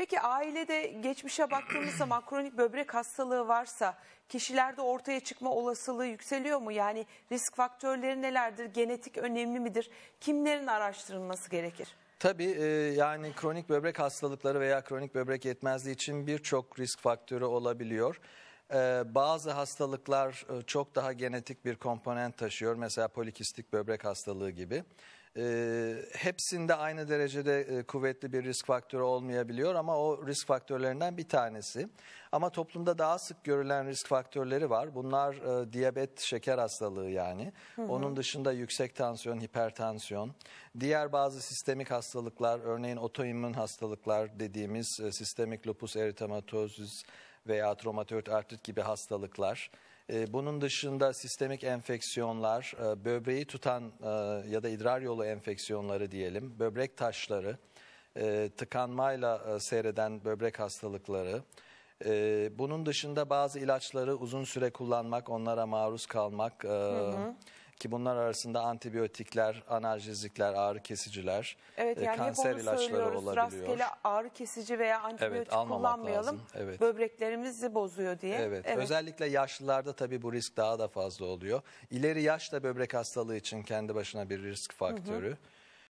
Peki ailede geçmişe baktığımız zaman kronik böbrek hastalığı varsa kişilerde ortaya çıkma olasılığı yükseliyor mu? Yani risk faktörleri nelerdir? Genetik önemli midir? Kimlerin araştırılması gerekir? Tabii e, yani kronik böbrek hastalıkları veya kronik böbrek yetmezliği için birçok risk faktörü olabiliyor. Ee, bazı hastalıklar e, çok daha genetik bir komponent taşıyor. Mesela polikistik böbrek hastalığı gibi. Ee, hepsinde aynı derecede e, kuvvetli bir risk faktörü olmayabiliyor ama o risk faktörlerinden bir tanesi. Ama toplumda daha sık görülen risk faktörleri var. Bunlar e, diyabet, şeker hastalığı yani. Hı hı. Onun dışında yüksek tansiyon, hipertansiyon. Diğer bazı sistemik hastalıklar, örneğin otoimmün hastalıklar dediğimiz sistemik lupus eritematosus, veya tromatörd artrit gibi hastalıklar. Ee, bunun dışında sistemik enfeksiyonlar, e, böbreği tutan e, ya da idrar yolu enfeksiyonları diyelim, böbrek taşları, e, tıkanmayla seyreden böbrek hastalıkları. Bunun dışında bazı ilaçları uzun süre kullanmak, onlara maruz kalmak, hı hı. Ki bunlar arasında antibiyotikler, analjezikler, ağrı kesiciler, evet, e, yani kanser ilaçları olabiliyor. Rastgele ağrı kesici veya antibiyotik evet, kullanmayalım. Evet. Böbreklerimizi bozuyor diye. Evet. evet. Özellikle yaşlılarda tabii bu risk daha da fazla oluyor. İleri yaş da böbrek hastalığı için kendi başına bir risk faktörü. Hı hı.